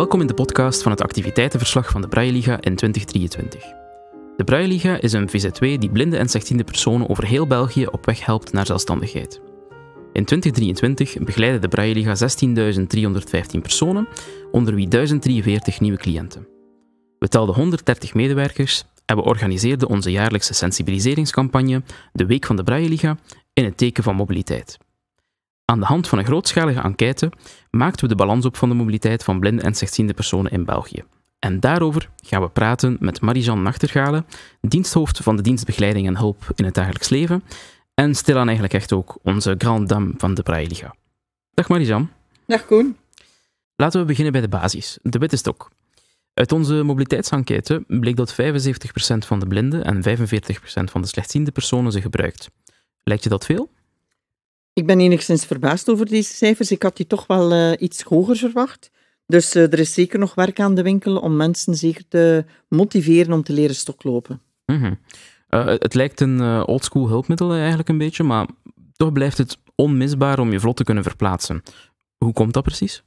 Welkom in de podcast van het activiteitenverslag van de Braille Liga in 2023. De Braille Liga is een VZW die blinde en slechtziende personen over heel België op weg helpt naar zelfstandigheid. In 2023 begeleidde de Braille Liga 16.315 personen, onder wie 1043 nieuwe cliënten. We telden 130 medewerkers en we organiseerden onze jaarlijkse sensibiliseringscampagne, de Week van de Braille Liga, in het teken van mobiliteit. Aan de hand van een grootschalige enquête maakten we de balans op van de mobiliteit van blinde en slechtziende personen in België. En daarover gaan we praten met Marie-Jean diensthoofd van de dienstbegeleiding en hulp in het dagelijks leven. En stilaan eigenlijk echt ook onze grand dame van de Braille Dag marie Dag Koen. Laten we beginnen bij de basis, de witte stok. Uit onze mobiliteitsenquête bleek dat 75% van de blinden en 45% van de slechtziende personen ze gebruikt. Lijkt je dat veel? Ik ben enigszins verbaasd over deze cijfers. Ik had die toch wel eh, iets hoger verwacht. Dus eh, er is zeker nog werk aan de winkel om mensen zeker te motiveren om te leren stoklopen. Mhm. Eh, het lijkt een oldschool hulpmiddel eigenlijk een beetje, maar toch blijft het onmisbaar om je vlot te kunnen verplaatsen. Hoe komt dat precies?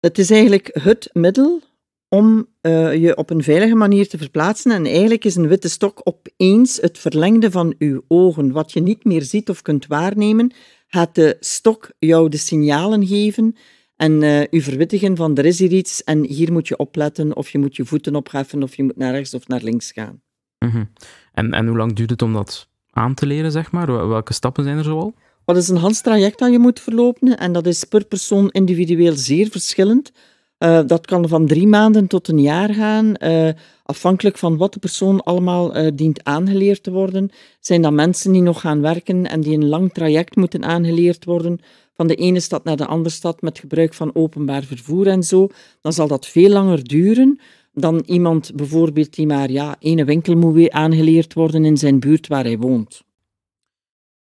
Het is eigenlijk het middel om eh, je op een veilige manier te verplaatsen. En eigenlijk is een witte stok opeens het verlengde van uw ogen. Wat je niet meer ziet of kunt waarnemen, gaat de stok jou de signalen geven en uh, u verwittigen van er is hier iets en hier moet je opletten of je moet je voeten opheffen of je moet naar rechts of naar links gaan. Mhm. en, en hoe lang duurt het om dat aan te leren, zeg maar? Welke stappen zijn er zoal? Wat is een handstraject dat je moet verlopen en dat is per persoon individueel zeer verschillend. Eh, dat kan van drie maanden tot een jaar gaan, eh, afhankelijk van wat de persoon allemaal eh, dient aangeleerd te worden. Zijn dat mensen die nog gaan werken en die een lang traject moeten aangeleerd worden, van de ene stad naar de andere stad met gebruik van openbaar vervoer en zo, dan zal dat veel langer duren dan iemand bijvoorbeeld die maar ja, ene winkel moet weer aangeleerd worden in zijn buurt waar hij woont.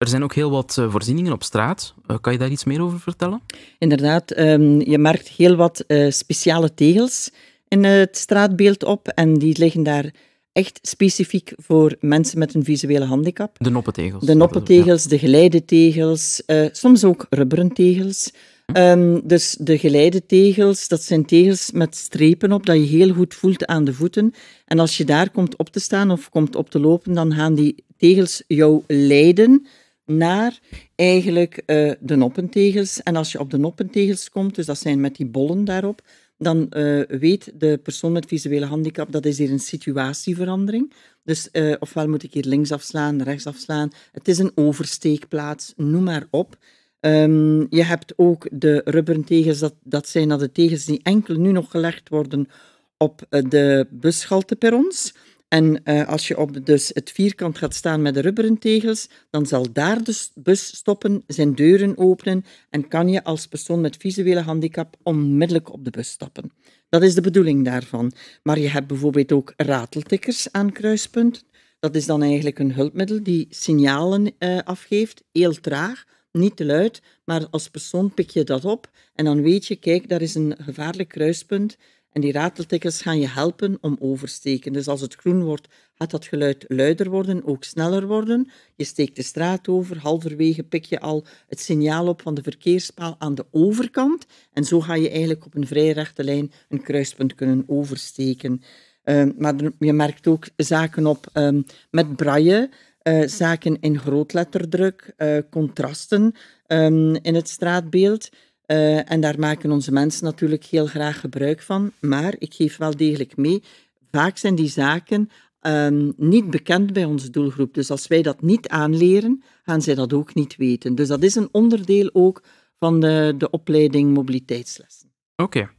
Er zijn ook heel wat eh, voorzieningen op straat. Eh, kan je daar iets meer over vertellen? Inderdaad, ehm, je merkt heel wat eh, speciale tegels in het straatbeeld op. En die liggen daar echt specifiek voor mensen met een visuele handicap. De noppetegels. De noppetegels, ja. de geleidetegels, soms ook rubberen tegels. Hm. Ehm, dus de geleidetegels, dat zijn tegels met strepen op, dat je heel goed voelt aan de voeten. En als je daar komt op te staan of komt op te lopen, dan gaan die tegels jou leiden naar eigenlijk eh, de noppentegels. En als je op de noppentegels komt, dus dat zijn met die bollen daarop, dan eh, weet de persoon met visuele handicap dat is hier een situatieverandering. Dus eh, ofwel moet ik hier links afslaan, rechts afslaan. Het is een oversteekplaats, noem maar op. Ehm, je hebt ook de rubberen tegels, dat, dat zijn dat de tegels die enkel nu nog gelegd worden op de busschalte ons. En eh, als je op dus het vierkant gaat staan met de rubberen tegels, dan zal daar de bus stoppen, zijn deuren openen en kan je als persoon met visuele handicap onmiddellijk op de bus stappen. Dat is de bedoeling daarvan. Maar je hebt bijvoorbeeld ook rateltikkers aan kruispunten. Dat is dan eigenlijk een hulpmiddel die signalen eh, afgeeft, heel traag, niet te luid, maar als persoon pik je dat op en dan weet je, kijk, daar is een gevaarlijk kruispunt en die rateltikkels gaan je helpen om oversteken. Dus als het groen wordt, gaat dat geluid luider worden, ook sneller worden. Je steekt de straat over, halverwege pik je al het signaal op van de verkeerspaal aan de overkant. En zo ga je eigenlijk op een vrij rechte lijn een kruispunt kunnen oversteken. Ehm, maar je merkt ook zaken op ehm, met braille, eh, zaken in grootletterdruk, uh, contrasten ehm, in het straatbeeld. Eh, en daar maken onze mensen natuurlijk heel graag gebruik van. Maar ik geef wel degelijk mee, vaak zijn die zaken ehm, niet bekend bij onze doelgroep. Dus als wij dat niet aanleren, gaan zij dat ook niet weten. Dus dat is een onderdeel ook van de, de opleiding mobiliteitslessen. Oké.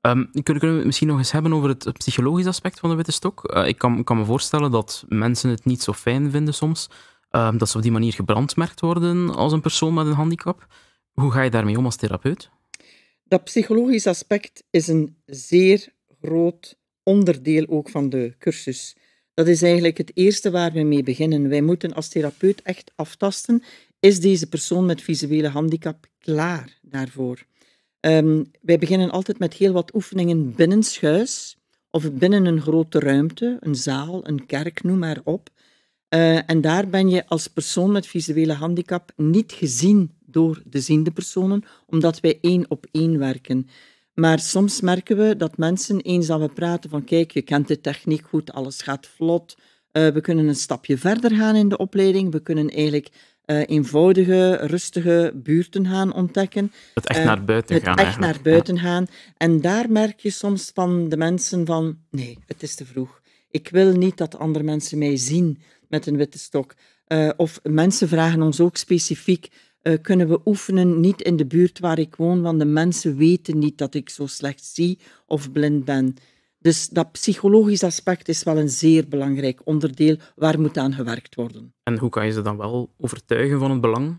Ehm, kunnen, we het misschien nog eens hebben over het psychologisch aspect van de witte stok? Eh, ik kan, kan, me voorstellen dat mensen het niet zo fijn vinden soms, ehm, dat ze op die manier gebrandmerkt worden als een persoon met een handicap. Hoe ga je daarmee om als therapeut? Dat psychologisch aspect is een zeer groot onderdeel ook van de cursus. Dat is eigenlijk het eerste waar we mee beginnen. Wij moeten als therapeut echt aftasten, is deze persoon met visuele handicap klaar daarvoor? Ehm, wij beginnen altijd met heel wat oefeningen binnenshuis of binnen een grote ruimte, een zaal, een kerk, noem maar op. Eh, en daar ben je als persoon met visuele handicap niet gezien door de ziende personen, omdat wij één op één werken. Maar soms merken we dat mensen, eens dat we praten van kijk, je kent de techniek goed, alles gaat vlot, eh, we kunnen een stapje verder gaan in de opleiding, we kunnen eigenlijk eh, eenvoudige, rustige buurten gaan ontdekken. Het echt naar eh, buiten gaan. Het echt naar buiten gaan. En daar merk je soms van de mensen van nee, het is te vroeg. Ik wil niet dat andere mensen mij zien met een witte stok. of mensen vragen ons ook specifiek eh, kunnen we oefenen, niet in de buurt waar ik woon, want de mensen weten niet dat ik zo slecht zie of blind ben. Dus dat psychologisch aspect is wel een zeer belangrijk onderdeel waar moet aan gewerkt worden. En hoe kan je ze dan wel overtuigen van het belang?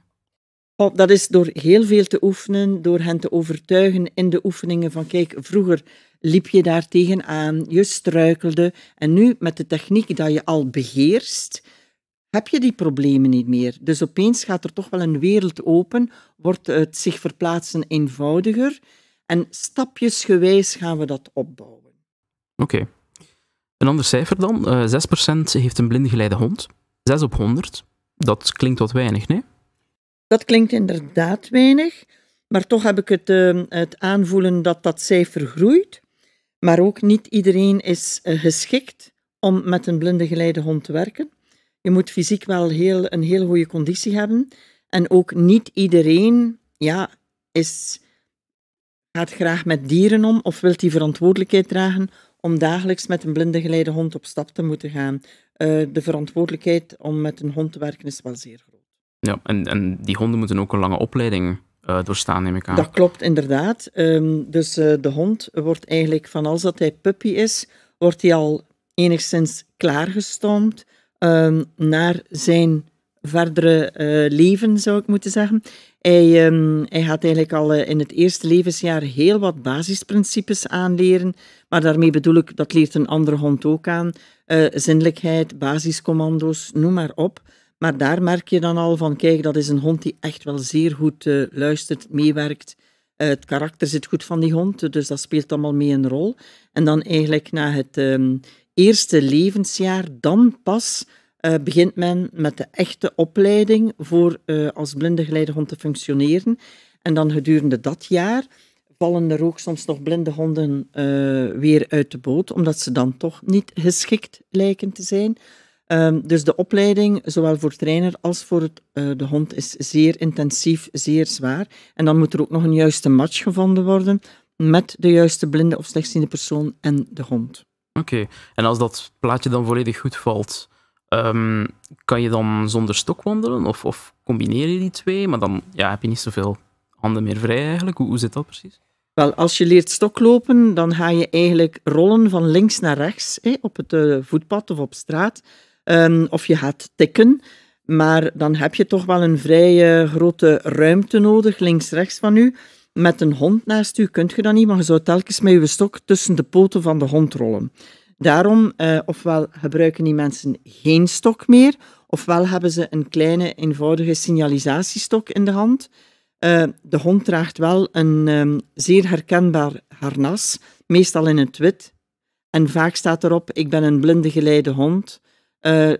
Oh, dat is door heel veel te oefenen, door hen te overtuigen in de oefeningen van kijk, vroeger liep je daar tegenaan, je struikelde en nu met de techniek dat je al beheerst, heb je die problemen niet meer. Dus opeens gaat er toch wel een wereld open, wordt het zich verplaatsen eenvoudiger en stapjesgewijs gaan we dat opbouwen. Oké. Een ander cijfer dan, uh, eh, 6% heeft een blindgeleide hond. 6 op 100, dat klinkt wat weinig, nee? Dat klinkt inderdaad weinig, maar toch heb ik het, eh, het aanvoelen dat dat cijfer groeit. Maar ook niet iedereen is eh, geschikt om met een blinde geleide hond te werken je moet fysiek wel heel, een heel goede conditie hebben. En ook niet iedereen ja, is, gaat graag met dieren om of wil die verantwoordelijkheid dragen om dagelijks met een blinde geleide hond op stap te moeten gaan. Eh, de verantwoordelijkheid om met een hond te werken is wel zeer groot. Ja, en, en die honden moeten ook een lange opleiding eh, doorstaan, neem ik aan. Dat klopt, inderdaad. Ehm, dus eh, de hond wordt eigenlijk van als dat hij puppy is, wordt hij al enigszins klaargestoomd Ehm, naar zijn verdere eh, leven, zou ik moeten zeggen. Hij, ehm, hij gaat eigenlijk al eh, in het eerste levensjaar heel wat basisprincipes aanleren. Maar daarmee bedoel ik, dat leert een andere hond ook aan. Uh, zinnelijkheid, basiscommando's, noem maar op. Maar daar merk je dan al van, kijk, dat is een hond die echt wel zeer goed luistert, meewerkt. het karakter zit goed van die hond, dus dat speelt allemaal mee een rol. En dan eigenlijk na het ehm, eerste levensjaar, dan pas eh, begint men met de echte opleiding voor eh, als blinde geleidehond te functioneren. En dan gedurende dat jaar vallen er ook soms nog blinde honden eh, weer uit de boot, omdat ze dan toch niet geschikt lijken te zijn. Ehm, dus de opleiding, zowel voor trainer als voor het, de hond, is zeer intensief, zeer zwaar. En dan moet er ook nog een juiste match gevonden worden met de juiste blinde of slechtziende persoon en de hond. Oké, en als dat plaatje dan volledig goed valt, ehm, kan je dan zonder stok wandelen? Of, of combineer je die twee? Maar dan ja, heb je niet zoveel handen meer vrij eigenlijk. Hoe, hoe zit dat precies? Wel, als je leert stoklopen, dan ga je eigenlijk rollen van links naar rechts op het eh, voetpad of op straat. Ehm, of je gaat tikken, maar dan heb je toch wel een vrij grote ruimte nodig, links-rechts van u. Met een hond naast u kunt je dat niet, maar je zou telkens met je stok tussen de poten van de hond rollen. Daarom, eh, ofwel gebruiken die mensen geen stok meer, ofwel hebben ze een kleine, eenvoudige signalisatiestok in de hand. Eh, de hond draagt wel een ehm, zeer herkenbaar harnas, meestal in het wit. En vaak staat erop: Ik ben een blinde geleide hond. Eh,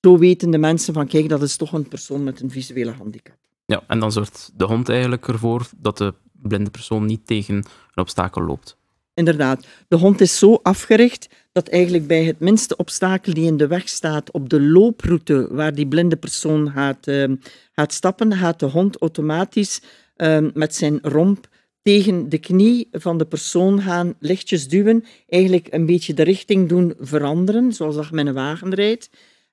zo weten de mensen van: Kijk, dat is toch een persoon met een visuele handicap. Ja, en dan zorgt de hond eigenlijk ervoor dat de blinde persoon niet tegen een obstakel loopt. Inderdaad. De hond is zo afgericht dat eigenlijk bij het minste obstakel die in de weg staat op de looproute waar die blinde persoon gaat, ehm, gaat stappen, gaat de hond automatisch ehm, met zijn romp tegen de knie van de persoon gaan, lichtjes duwen, eigenlijk een beetje de richting doen veranderen, zoals dat met een wagen rijdt.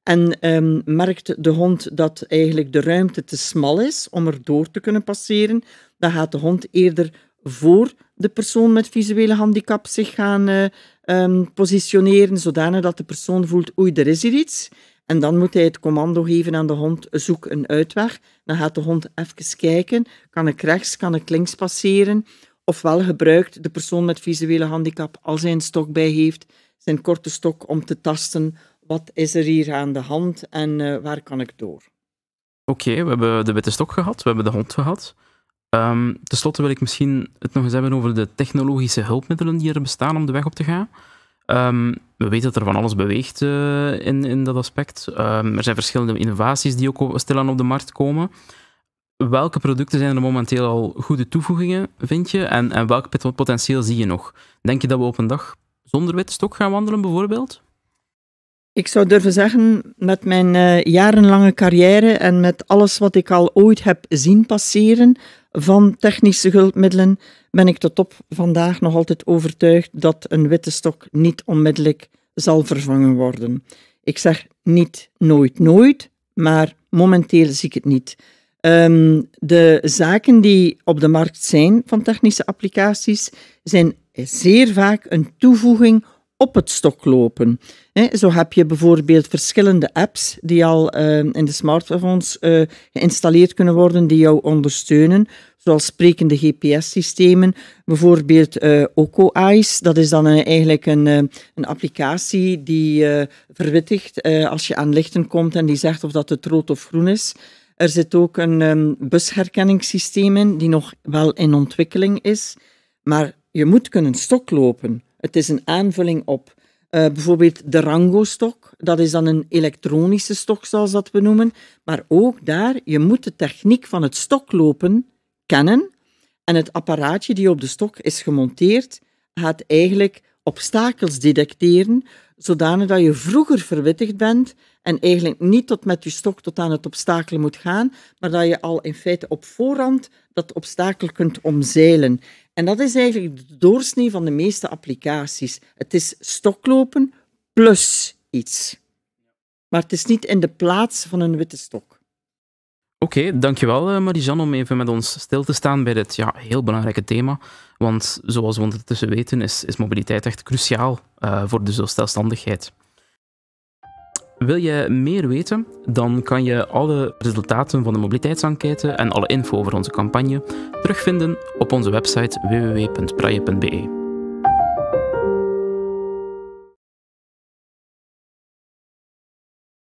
En ehm, merkt de hond dat eigenlijk de ruimte te smal is om er door te kunnen passeren, dan gaat de hond eerder voor de persoon met visuele handicap zich gaan eh, ehm, positioneren, zodanig dat de persoon voelt, oei, er is hier iets. En dan moet hij het commando geven aan de hond, zoek een uitweg. Dan gaat de hond even kijken, kan ik rechts, kan ik links passeren. Ofwel gebruikt de persoon met visuele handicap, als hij een stok bij heeft, zijn korte stok om te tasten wat is er hier aan de hand en eh, waar kan ik door? Oké, we hebben de witte stok gehad, we hebben de hond gehad. Ehm, ten slotte wil ik misschien het nog eens hebben over de technologische hulpmiddelen die er bestaan om de weg op te gaan. Ehm, we weten dat er van alles beweegt eh, in, in dat aspect. Ehm, er zijn verschillende innovaties die ook stilaan op de markt komen. Welke producten zijn er momenteel al goede toevoegingen, vind je? En, en welk potentieel zie je nog? Denk je dat we op een dag zonder witte stok gaan wandelen, bijvoorbeeld? Ik zou durven zeggen, met mijn eh, jarenlange carrière en met alles wat ik al ooit heb zien passeren van technische hulpmiddelen, ben ik tot op vandaag nog altijd overtuigd dat een witte stok niet onmiddellijk zal vervangen worden. Ik zeg niet nooit, nooit, maar momenteel zie ik het niet. Ehm, de zaken die op de markt zijn van technische applicaties zijn zeer vaak een toevoeging op het stok lopen. zo heb je bijvoorbeeld verschillende apps die al eh, in de smartphones eh, geïnstalleerd kunnen worden, die jou ondersteunen, zoals sprekende GPS-systemen. Bijvoorbeeld eh, Oco Eyes, dat is dan eigenlijk een, een applicatie die verwittigt als je aan lichten komt en die zegt of dat het rood of groen is. Er zit ook een ehm, busherkenningssysteem in, die nog wel in ontwikkeling is. Maar je moet kunnen stoklopen. Het is een aanvulling op eh, bijvoorbeeld de Rango-stok. Dat is dan een elektronische stok, zoals dat we noemen. Maar ook daar, je moet de techniek van het stoklopen kennen. En het apparaatje die op de stok is gemonteerd, gaat eigenlijk obstakels detecteren, zodanig dat je vroeger verwittigd bent en eigenlijk niet tot met je stok tot aan het obstakel moet gaan, maar dat je al in feite op voorhand dat obstakel kunt omzeilen. En dat is eigenlijk de doorsnee van de meeste applicaties. Het is stoklopen plus iets. Maar het is niet in de plaats van een witte stok. Oké, okay, dankjewel eh, Marijan om even met ons stil te staan bij dit ja, heel belangrijke thema. Want zoals we ondertussen weten is, mobiliteit echt cruciaal eh, voor de zelfstandigheid. Wil je meer weten? Dan kan je alle resultaten van de mobiliteitsenquête en alle info over onze campagne terugvinden op onze website www.praje.be.